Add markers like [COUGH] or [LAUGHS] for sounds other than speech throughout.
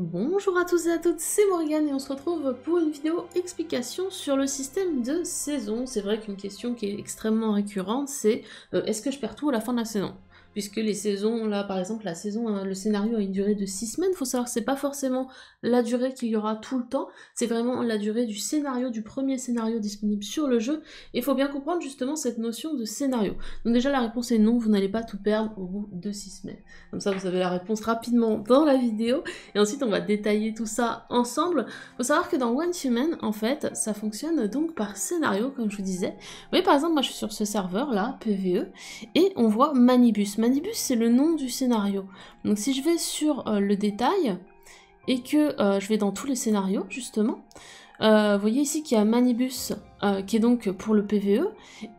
Bonjour à tous et à toutes, c'est Morgane et on se retrouve pour une vidéo explication sur le système de saison. C'est vrai qu'une question qui est extrêmement récurrente, c'est euh, est-ce que je perds tout à la fin de la saison puisque les saisons, là par exemple, la saison, le scénario a une durée de 6 semaines. Il Faut savoir que c'est pas forcément la durée qu'il y aura tout le temps, c'est vraiment la durée du scénario, du premier scénario disponible sur le jeu. Et il faut bien comprendre justement cette notion de scénario. Donc déjà la réponse est non, vous n'allez pas tout perdre au bout de 6 semaines. Comme ça vous avez la réponse rapidement dans la vidéo. Et ensuite on va détailler tout ça ensemble. Il Faut savoir que dans One Human, en fait, ça fonctionne donc par scénario, comme je vous disais. Vous voyez par exemple, moi je suis sur ce serveur là, PVE, et on voit Manibus. Manibus, c'est le nom du scénario. Donc si je vais sur euh, le détail, et que euh, je vais dans tous les scénarios, justement, euh, vous voyez ici qu'il y a Manibus, qui est donc pour le PVE,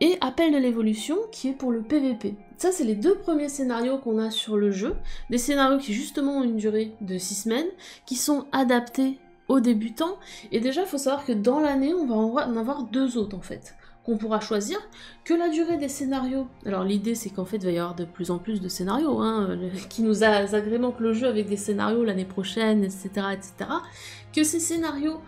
et Appel de l'évolution, qui est pour le PVP. Ça, c'est les deux premiers scénarios qu'on a sur le jeu, des scénarios qui justement ont une durée de 6 semaines, qui sont adaptés aux débutants, et déjà, il faut savoir que dans l'année, on va en avoir deux autres, en fait on pourra choisir que la durée des scénarios. Alors l'idée c'est qu'en fait il va y avoir de plus en plus de scénarios, hein, [LAUGHS] qui nous agrémentent le jeu avec des scénarios l'année prochaine, etc., etc. Que ces scénarios,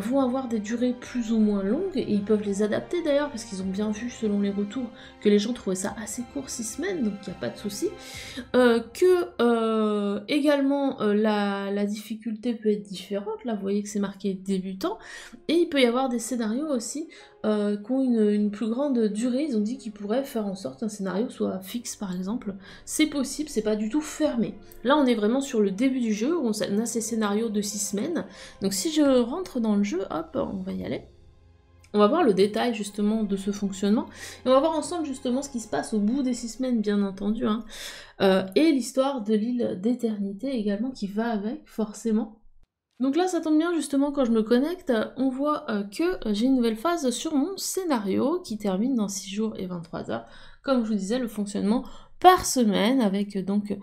vont avoir des durées plus ou moins longues, et ils peuvent les adapter d'ailleurs, parce qu'ils ont bien vu, selon les retours, que les gens trouvaient ça assez court, 6 semaines, donc il n'y a pas de souci. Euh, que euh, également euh, la, difficulté peut être différente, là vous voyez que c'est marqué débutant, et il peut y avoir des scénarios aussi qui ont une, une, plus grande durée, ils ont dit qu'ils pourraient faire en sorte qu'un scénario soit fixe par exemple. C'est possible, c'est pas du tout fermé. Là on est vraiment sur le début du jeu, on a ces scénarios de 6 semaines, donc si je rentre dans le jeu, hop, on va y aller. On va voir le détail justement de ce fonctionnement et on va voir ensemble justement ce qui se passe au bout des six semaines bien entendu hein. euh, et l'histoire de l'île d'éternité également qui va avec forcément. Donc là ça tombe bien justement quand je me connecte on voit euh, que j'ai une nouvelle phase sur mon scénario qui termine dans 6 jours et 23 heures. Comme je vous disais le fonctionnement par semaine avec donc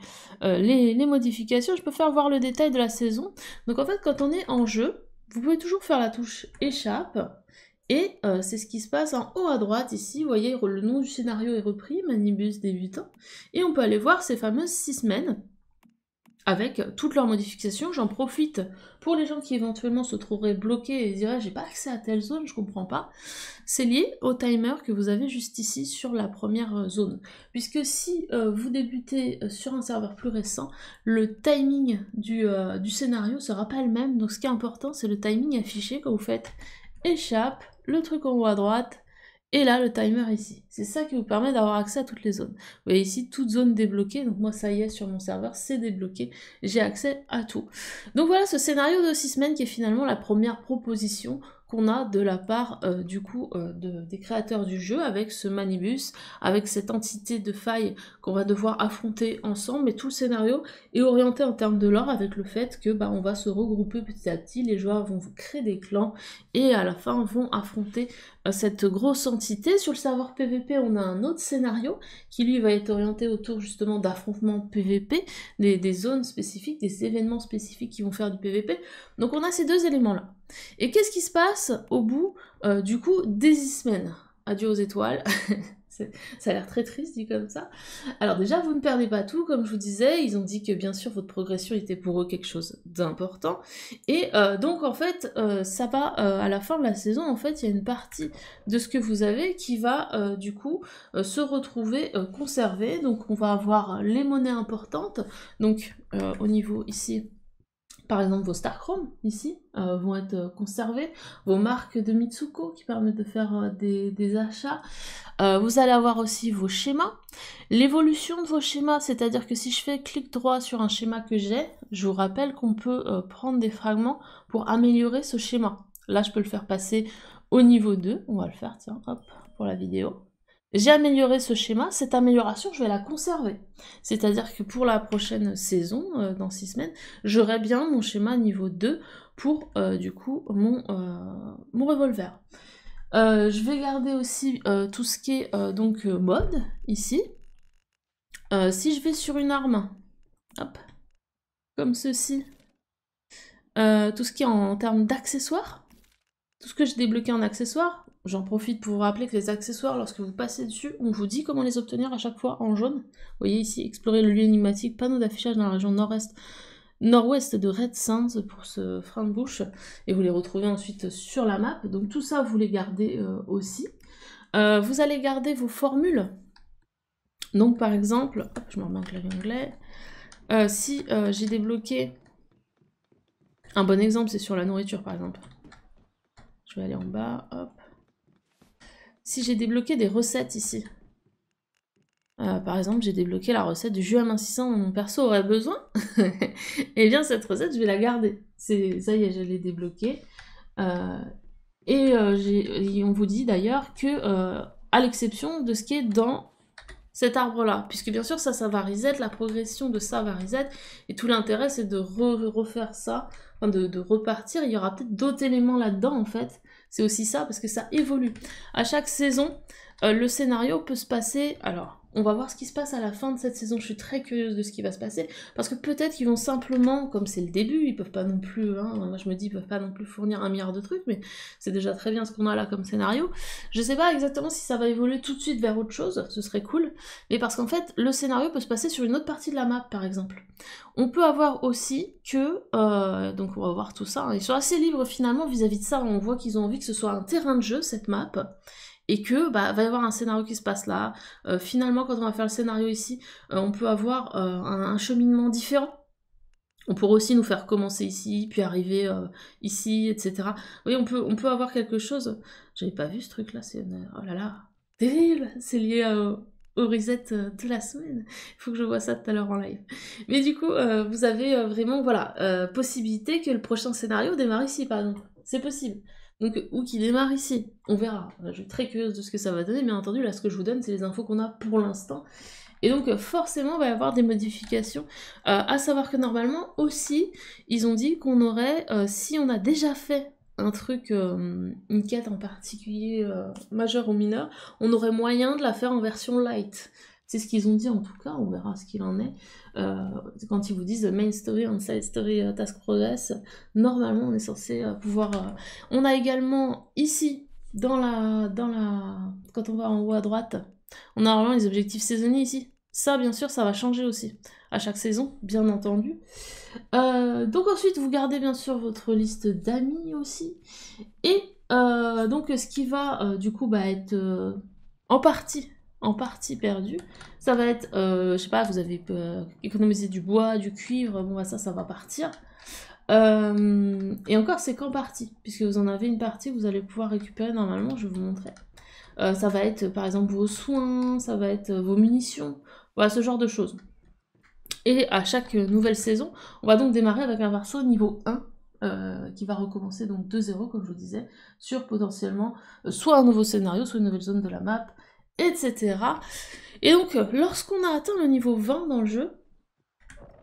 euh, les, les modifications. Je peux faire voir le détail de la saison. Donc en fait quand on est en jeu vous pouvez toujours faire la touche échappe. Et euh, c'est ce qui se passe en haut à droite ici. Vous voyez, le nom du scénario est repris, Manibus débutant. Et on peut aller voir ces fameuses six semaines avec toutes leurs modifications. J'en profite pour les gens qui éventuellement se trouveraient bloqués et diraient j'ai pas accès à telle zone, je comprends pas. C'est lié au timer que vous avez juste ici sur la première euh, zone. Puisque si euh, vous débutez euh, sur un serveur plus récent, le timing du, du scénario sera pas le même. Donc ce qui est important, c'est le timing affiché quand vous faites échappe, le truc en haut à droite, et là, le timer ici. C'est ça qui vous permet d'avoir accès à toutes les zones. Vous voyez ici, toute zone débloquée. Donc moi, ça y est, sur mon serveur, c'est débloqué. J'ai accès à tout. Donc voilà ce scénario de 6 semaines qui est finalement la première proposition qu'on a de la part euh, du coup euh, des créateurs du jeu avec ce manibus, avec cette entité de faille qu'on va devoir affronter ensemble Mais tout le scénario est orienté en termes de lore avec le fait que bah, on va se regrouper petit à petit, les joueurs vont créer des clans et à la fin vont affronter cette grosse entité. Sur le serveur PVP, on a un autre scénario qui lui va être orienté autour justement d'affrontements PVP, des, zones spécifiques, des événements spécifiques qui vont faire du PVP. Donc on a ces deux éléments-là. Et qu'est-ce qui se passe au bout euh, du coup des semaines Adieu aux étoiles [LAUGHS] ça a l'air très triste dit comme ça. Alors déjà, vous ne perdez pas tout, comme je vous disais, ils ont dit que bien sûr votre progression était pour eux quelque chose d'important. Et euh, donc en fait, euh, ça va, euh, à la fin de la saison, en fait, il y a une partie de ce que vous avez qui va du coup se retrouver conservée. Donc on va avoir les monnaies importantes, donc au niveau ici par exemple, vos Star Chrome, ici, euh, vont être euh, conservés. Vos marques de Mitsuko qui permettent de faire euh, des, achats. vous allez avoir aussi vos schémas. L'évolution de vos schémas, c'est-à-dire que si je fais clic droit sur un schéma que j'ai, je vous rappelle qu'on peut prendre des fragments pour améliorer ce schéma. Là, je peux le faire passer au niveau 2. On va le faire, tiens, hop, pour la vidéo j'ai amélioré ce schéma, cette amélioration, je vais la conserver. C'est-à-dire que pour la prochaine saison, euh, dans six semaines, j'aurai bien mon schéma niveau 2 pour, euh, du coup, mon, euh, mon revolver. je vais garder aussi tout ce qui est donc mode, ici. si je vais sur une arme, hop, comme ceci, tout ce qui est en, en termes d'accessoires, tout ce que j'ai débloqué en accessoires, J'en profite pour vous rappeler que les accessoires, lorsque vous passez dessus, on vous dit comment les obtenir à chaque fois en jaune. Vous voyez ici, explorer le lieu énigmatique, panneau d'affichage dans la région nord-est, nord-ouest de Red Sands pour ce frein de bouche. Et vous les retrouvez ensuite sur la map. Donc tout ça, vous les gardez euh, aussi. Euh, vous allez garder vos formules. Donc par exemple, je me remets anglais. Euh, si j'ai débloqué... Un bon exemple, c'est sur la nourriture par exemple. Je vais aller en bas, si j'ai débloqué des recettes ici. Euh, par exemple, j'ai débloqué la recette du jus amincissant dont mon perso aurait besoin. [LAUGHS] et eh bien, cette recette, je vais la garder. ça y est, je l'ai débloquée. Euh, euh, et, on vous dit d'ailleurs que, à l'exception de ce qui est dans cet arbre-là. Puisque bien sûr, ça, ça va reset, la progression de ça va reset, et tout l'intérêt, c'est de refaire ça, enfin de, repartir. Il y aura peut-être d'autres éléments là-dedans, en fait. C'est aussi ça, parce que ça évolue. À chaque saison, euh, le scénario peut se passer... Alors, on va voir ce qui se passe à la fin de cette saison. Je suis très curieuse de ce qui va se passer. Parce que peut-être qu'ils vont simplement, comme c'est le début, ils peuvent pas non plus, hein, moi je me dis, ils peuvent pas non plus fournir un milliard de trucs, mais c'est déjà très bien ce qu'on a là comme scénario. Je sais pas exactement si ça va évoluer tout de suite vers autre chose, ce serait cool. Mais parce qu'en fait, le scénario peut se passer sur une autre partie de la map, par exemple. On peut avoir aussi que, euh, donc on va voir tout ça, hein. ils sont assez libres finalement vis à -vis de ça. On voit qu'ils ont envie que ce soit un terrain de jeu, cette map et que bah, va y avoir un scénario qui se passe là. Euh, finalement, quand on va faire le scénario ici, euh, on peut avoir euh, un, cheminement différent. On pourrait aussi nous faire commencer ici, puis arriver ici, etc. Oui, on peut, on peut avoir quelque chose. J'avais pas vu ce truc-là, c'est oh là là, terrible. C'est lié à, au reset de la semaine. Il faut que je vois ça tout à l'heure en live. Mais du coup, vous avez vraiment, voilà, possibilité que le prochain scénario démarre ici, par exemple. C'est possible. Donc, ou qui démarre ici. On verra. Je suis très curieuse de ce que ça va donner. Bien entendu, là, ce que je vous donne, c'est les infos qu'on a pour l'instant. Et donc, forcément, il va y avoir des modifications. Euh, à savoir que normalement, aussi, ils ont dit qu'on aurait, euh, si on a déjà fait un truc, euh, une quête en particulier euh, majeure ou mineure, on aurait moyen de la faire en version light. C'est ce qu'ils ont dit en tout cas, on verra ce qu'il en est. Euh, quand ils vous disent euh, main story, on side story, euh, task progress, normalement on est censé pouvoir. On a également ici, dans la, dans la. Quand on va en haut à droite, on a vraiment les objectifs saisonniers ici. Ça, bien sûr, ça va changer aussi à chaque saison, bien entendu. donc ensuite, vous gardez bien sûr votre liste d'amis aussi. Et donc ce qui va du coup bah, être en partie en partie perdue, Ça va être, euh, je sais pas, vous avez euh, économisé du bois, du cuivre, bon bah ça, ça va partir. Euh, et encore, c'est qu'en partie, puisque vous en avez une partie, vous allez pouvoir récupérer normalement, je vais vous montrer. ça va être par exemple vos soins, ça va être vos munitions, voilà ce genre de choses. Et à chaque nouvelle saison, on va donc démarrer avec un verso niveau 1 qui va recommencer donc 2-0, comme je vous disais, sur potentiellement soit un nouveau scénario, soit une nouvelle zone de la map, etc. Et donc, euh, lorsqu'on a atteint le niveau 20 dans le jeu,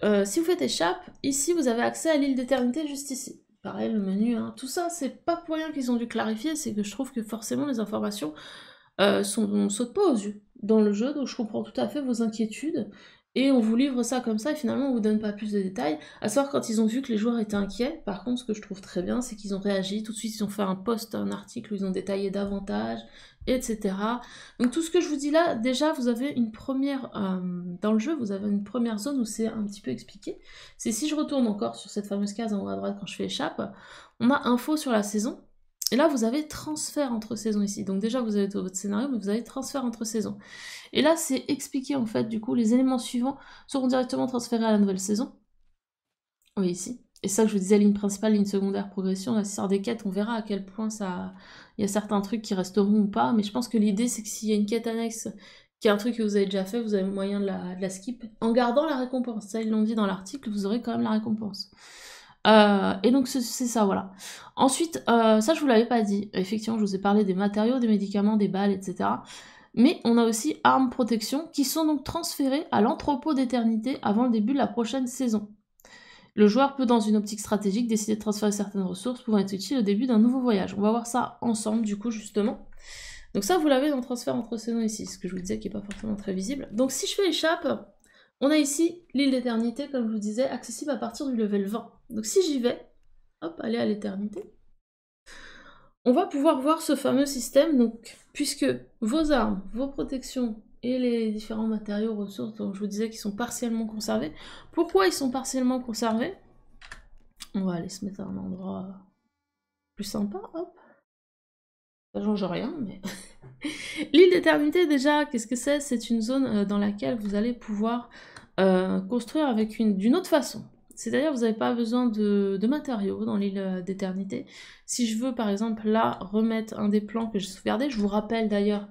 euh, si vous faites échappe, ici vous avez accès à l'île d'éternité juste ici. Pareil, le menu, hein. tout ça, c'est pas pour rien qu'ils ont dû clarifier, c'est que je trouve que forcément les informations euh, sont, pas aux yeux dans le jeu, donc je comprends tout à fait vos inquiétudes. Et on vous livre ça comme ça, et finalement on vous donne pas plus de détails. À savoir quand ils ont vu que les joueurs étaient inquiets, par contre ce que je trouve très bien, c'est qu'ils ont réagi, tout de suite ils ont fait un post, un article où ils ont détaillé davantage, etc. Donc tout ce que je vous dis là, déjà vous avez une première, euh, dans le jeu, vous avez une première zone où c'est un petit peu expliqué. C'est si je retourne encore sur cette fameuse case en haut à droite quand je fais échappe, on a info sur la saison, et là, vous avez transfert entre saisons ici. Donc déjà, vous avez votre scénario, mais vous avez transfert entre saisons. Et là, c'est expliqué en fait, du coup, les éléments suivants seront directement transférés à la nouvelle saison. Oui, ici. Et ça je vous disais, ligne principale, ligne secondaire, progression, la des quêtes, on verra à quel point ça... Il y a certains trucs qui resteront ou pas, mais je pense que l'idée, c'est que s'il y a une quête annexe qui est un truc que vous avez déjà fait, vous avez moyen de la, de la skip. En gardant la récompense, ça ils l'ont dit dans l'article, vous aurez quand même la récompense. Euh, et donc c'est ça, voilà. Ensuite, euh, ça je vous l'avais pas dit, effectivement je vous ai parlé des matériaux, des médicaments, des balles, etc. Mais on a aussi armes protection qui sont donc transférées à l'entrepôt d'éternité avant le début de la prochaine saison. Le joueur peut, dans une optique stratégique, décider de transférer certaines ressources pouvant être utiles au début d'un nouveau voyage. On va voir ça ensemble, du coup, justement. Donc ça, vous l'avez dans le transfert entre saisons ici, ce que je vous disais qui n'est pas forcément très visible. Donc si je fais échappe, on a ici l'île d'éternité, comme je vous disais, accessible à partir du level 20. Donc si j'y vais, hop, aller à l'éternité, on va pouvoir voir ce fameux système, donc, puisque vos armes, vos protections et les différents matériaux, ressources dont je vous disais qu'ils sont partiellement conservés. Pourquoi ils sont partiellement conservés On va aller se mettre à un endroit plus sympa, hop. ne change rien, mais... [LAUGHS] L'île d'éternité, déjà, qu'est-ce que c'est C'est une zone euh, dans laquelle vous allez pouvoir euh, construire avec une d'une autre façon. C'est-à-dire, vous n'avez pas besoin de, de matériaux dans l'île euh, d'éternité. Si je veux, par exemple, là, remettre un des plans que j'ai sauvegardé, je vous rappelle d'ailleurs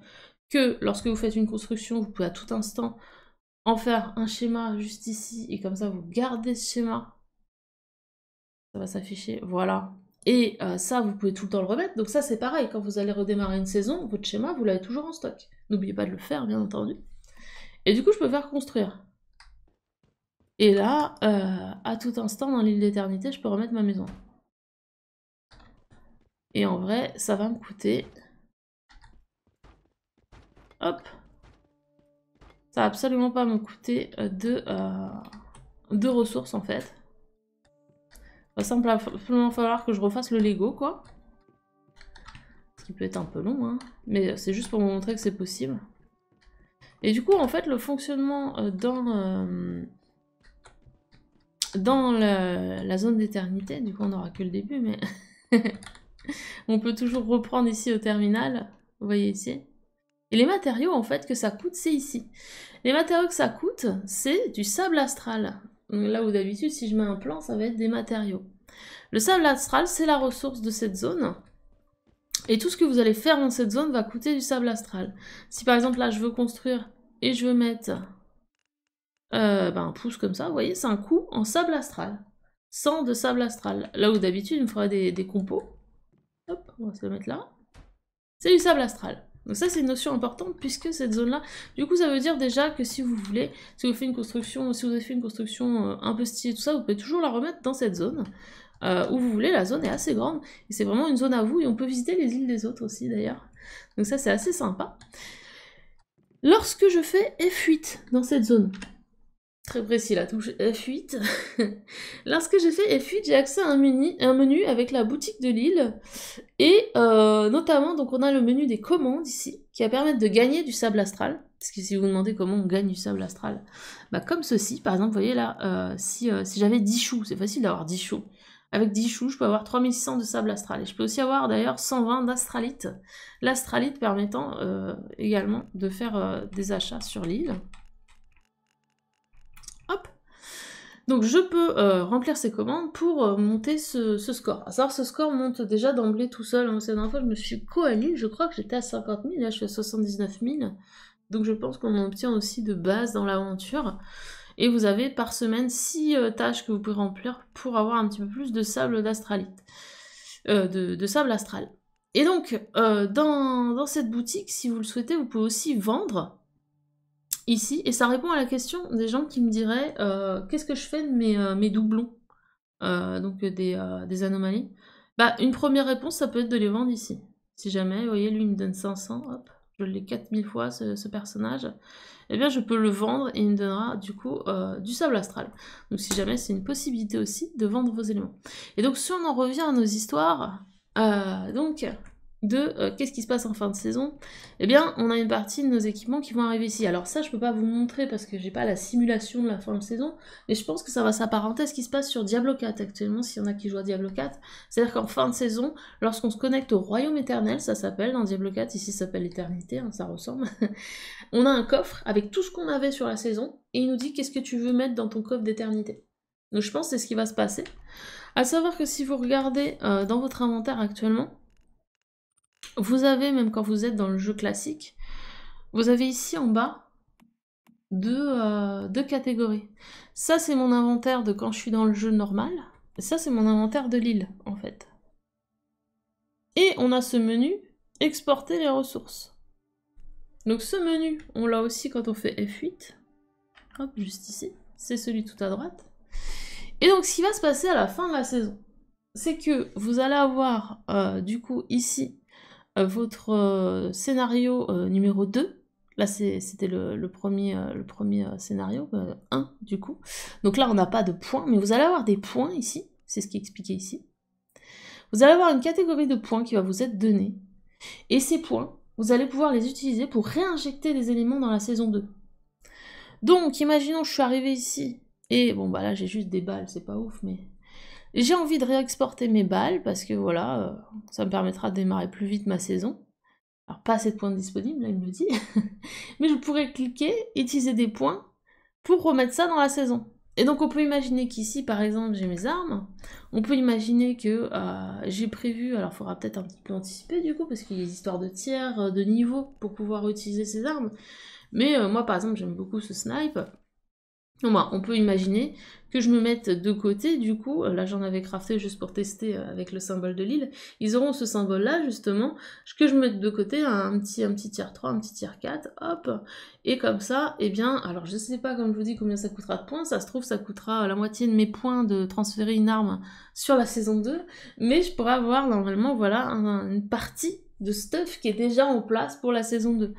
que lorsque vous faites une construction, vous pouvez à tout instant en faire un schéma juste ici, et comme ça, vous gardez ce schéma. Ça va s'afficher, voilà, et euh, ça, vous pouvez tout le temps le remettre. Donc ça, c'est pareil. Quand vous allez redémarrer une saison, votre schéma, vous l'avez toujours en stock. N'oubliez pas de le faire, bien entendu. Et du coup, je peux faire construire. Et là, euh, à tout instant, dans l'île d'éternité, je peux remettre ma maison. Et en vrai, ça va me coûter... Hop Ça va absolument pas me coûter euh, de, de ressources, en fait. Il va simplement falloir que je refasse le Lego, quoi. Ce qui peut être un peu long, hein. Mais c'est juste pour vous montrer que c'est possible. Et du coup, en fait, le fonctionnement euh, dans, euh, dans la, la zone d'éternité, du coup, on n'aura que le début, mais [LAUGHS] on peut toujours reprendre ici au terminal. Vous voyez ici et les matériaux, en fait, que ça coûte, c'est ici. Les matériaux que ça coûte, c'est du sable astral là où d'habitude, si je mets un plan, ça va être des matériaux. Le sable astral, c'est la ressource de cette zone. Et tout ce que vous allez faire dans cette zone va coûter du sable astral. Si par exemple là, je veux construire et je veux mettre euh, ben, un pouce comme ça, vous voyez, c'est un coup en sable astral. 100 de sable astral. Là où d'habitude, il me faudrait des, des compos. Hop, on va se le mettre là. C'est du sable astral. Donc ça, c'est une notion importante puisque cette zone-là, du coup, ça veut dire déjà que si vous voulez, si vous faites une construction, si vous avez fait une construction euh, un peu stylée, tout ça, vous pouvez toujours la remettre dans cette zone. Euh, où vous voulez, la zone est assez grande, et c'est vraiment une zone à vous, et on peut visiter les îles des autres aussi d'ailleurs. Donc ça c'est assez sympa. Lorsque je fais F8 dans cette zone, Très précis, la touche F8. [LAUGHS] Lorsque j'ai fait F8, j'ai accès à un menu, un menu avec la boutique de l'île. Et euh, notamment, donc on a le menu des commandes ici, qui va permettre de gagner du sable astral. Parce que si vous vous demandez comment on gagne du sable astral, bah, comme ceci, par exemple, vous voyez là, euh, si, euh, si j'avais 10 choux, c'est facile d'avoir 10 choux. Avec 10 choux, je peux avoir 3600 de sable astral. Et je peux aussi avoir d'ailleurs 120 d'astralite. L'astralite permettant également de faire des achats sur l'île. Donc je peux euh, remplir ces commandes pour euh, monter ce, score. A savoir, ce score monte déjà d'emblée tout seul. Hein. C'est La dernière fois, je me suis coalie, je crois que j'étais à 50 000, là je suis à 79 000. Donc je pense qu'on en obtient aussi de base dans l'aventure. Et vous avez par semaine 6 euh, tâches que vous pouvez remplir pour avoir un petit peu plus de sable d'astralite. De, sable astral. Et donc, dans cette boutique, si vous le souhaitez, vous pouvez aussi vendre ici, et ça répond à la question des gens qui me diraient euh, qu'est-ce que je fais de mes, euh, mes doublons, euh, donc des, anomalies. Bah, une première réponse, ça peut être de les vendre ici. Si jamais, vous voyez, lui il me donne 500, hop, je l'ai 4000 fois ce, ce personnage, eh bien je peux le vendre et il me donnera du coup du sable astral. Donc si jamais, c'est une possibilité aussi de vendre vos éléments. Et donc si on en revient à nos histoires, donc de euh, qu'est-ce qui se passe en fin de saison, eh bien on a une partie de nos équipements qui vont arriver ici. Alors ça je peux pas vous montrer parce que j'ai pas la simulation de la fin de saison, mais je pense que ça va s'apparenter à ce qui se passe sur Diablo 4 actuellement, s'il y en a qui jouent à Diablo 4. C'est-à-dire qu'en fin de saison, lorsqu'on se connecte au royaume éternel, ça s'appelle dans Diablo 4, ici ça s'appelle l'éternité, hein, ça ressemble, [LAUGHS] on a un coffre avec tout ce qu'on avait sur la saison, et il nous dit qu'est-ce que tu veux mettre dans ton coffre d'éternité. Donc je pense que c'est ce qui va se passer. À savoir que si vous regardez euh, dans votre inventaire actuellement, vous avez, même quand vous êtes dans le jeu classique, vous avez ici en bas deux, euh, deux catégories. Ça, c'est mon inventaire de quand je suis dans le jeu normal. Ça, c'est mon inventaire de l'île, en fait. Et on a ce menu « Exporter les ressources ». Donc ce menu, on l'a aussi quand on fait F8. Hop, juste ici. C'est celui tout à droite. Et donc ce qui va se passer à la fin de la saison, c'est que vous allez avoir euh, du coup ici euh, votre euh, scénario euh, numéro 2, Là, c'était le, premier, le scénario, 1 du coup. Donc là, on n'a pas de points, mais vous allez avoir des points ici. C'est ce qui est expliqué ici. Vous allez avoir une catégorie de points qui va vous être donnée. Et ces points, vous allez pouvoir les utiliser pour réinjecter des éléments dans la saison 2. Donc, imaginons, je suis arrivé ici. Et bon, bah là, j'ai juste des balles, c'est pas ouf, mais j'ai envie de réexporter mes balles parce que voilà, euh, ça me permettra de démarrer plus vite ma saison. Alors pas assez de points disponibles, là il me le dit. [LAUGHS] Mais je pourrais cliquer, utiliser des points pour remettre ça dans la saison. Et donc on peut imaginer qu'ici, par exemple, j'ai mes armes. On peut imaginer que euh, j'ai prévu, alors il faudra peut-être un petit peu anticiper du coup, parce qu'il y a des histoires de tiers, euh, de niveau pour pouvoir utiliser ces armes. Mais moi par exemple, j'aime beaucoup ce snipe. Bah, on peut imaginer que je me mette de côté, du coup, euh, là j'en avais crafté juste pour tester euh, avec le symbole de l'île, ils auront ce symbole-là, justement, que je mette de côté un petit, un petit tiers 3, un petit tiers 4, hop, et comme ça, eh bien, alors je sais pas, comme je vous dis, combien ça coûtera de points, ça se trouve, ça coûtera euh, la moitié de mes points de transférer une arme sur la saison 2, mais je pourrais avoir, normalement, voilà, une partie de stuff qui est déjà en place pour la saison 2.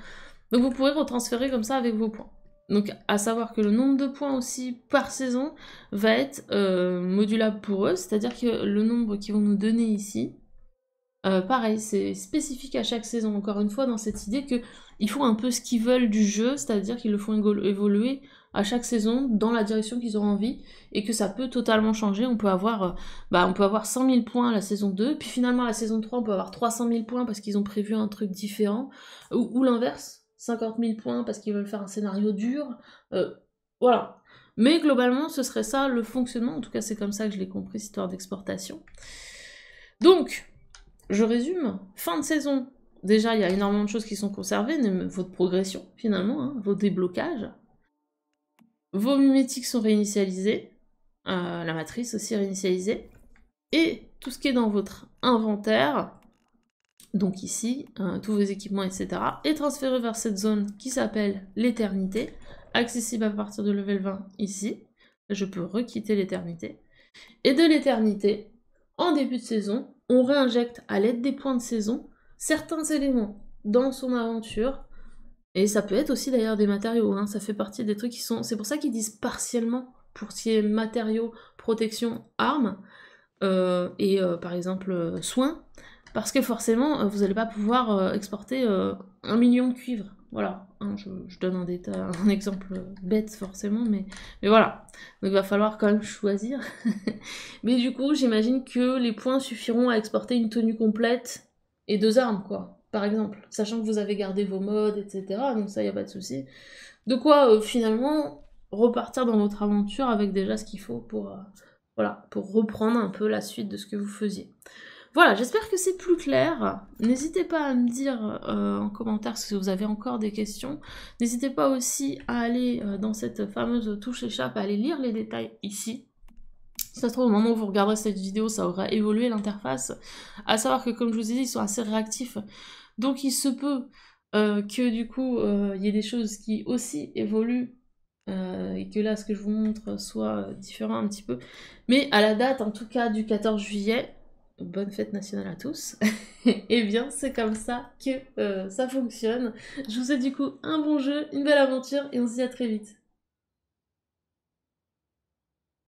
Donc vous pourrez retransférer comme ça avec vos points. Donc à savoir que le nombre de points aussi par saison va être euh, modulable pour eux, c'est-à-dire que le nombre qu'ils vont nous donner ici, euh, pareil, c'est spécifique à chaque saison, encore une fois, dans cette idée qu'ils font un peu ce qu'ils veulent du jeu, c'est-à-dire qu'ils le font évoluer à chaque saison dans la direction qu'ils ont envie, et que ça peut totalement changer. On peut avoir, euh, bah, on peut avoir 100 000 points à la saison 2, puis finalement à la saison 3, on peut avoir 300 000 points parce qu'ils ont prévu un truc différent, ou l'inverse. 50 000 points parce qu'ils veulent faire un scénario dur. Euh, voilà. Mais globalement, ce serait ça le fonctionnement. En tout cas, c'est comme ça que je l'ai compris, cette histoire d'exportation. Donc, je résume. Fin de saison. Déjà, il y a énormément de choses qui sont conservées. Votre progression, finalement, hein, vos déblocages. Vos mimétiques sont réinitialisés. Euh, la matrice aussi réinitialisée. Et tout ce qui est dans votre inventaire, donc ici, hein, tous vos équipements, etc., est transféré vers cette zone qui s'appelle l'éternité, accessible à partir de level 20 ici. Je peux requitter l'éternité. Et de l'éternité, en début de saison, on réinjecte à l'aide des points de saison certains éléments dans son aventure. Et ça peut être aussi d'ailleurs des matériaux, hein. ça fait partie des trucs qui sont... C'est pour ça qu'ils disent partiellement pour ce matériaux, protection, armes, euh, et euh, par exemple euh, soins parce que forcément, euh, vous n'allez pas pouvoir euh, exporter euh, un million de cuivre. Voilà, hein, je, donne un, détail, [LAUGHS] un exemple bête forcément, mais, mais voilà. Donc il va falloir quand même choisir. [LAUGHS] mais du coup, j'imagine que les points suffiront à exporter une tenue complète et deux armes, quoi, par exemple. Sachant que vous avez gardé vos modes, etc. Donc ça, il n'y a pas de souci. De quoi, finalement, repartir dans votre aventure avec déjà ce qu'il faut pour, voilà, pour reprendre un peu la suite de ce que vous faisiez. Voilà, j'espère que c'est plus clair. N'hésitez pas à me dire euh, en commentaire si vous avez encore des questions. N'hésitez pas aussi à aller euh, dans cette fameuse touche échappe, à aller lire les détails ici. ça se trouve, au moment où vous regarderez cette vidéo, ça aura évolué l'interface. À savoir que, comme je vous ai dit, ils sont assez réactifs. Donc, il se peut euh, que, du coup, il y ait des choses qui aussi évoluent et que là ce que je vous montre soit différent un petit peu. Mais à la date en tout cas du 14 juillet, bonne fête nationale à tous. [LAUGHS] et eh bien, c'est comme ça que euh, ça fonctionne. Je vous souhaite du coup un bon jeu, une belle aventure et on se dit à très vite.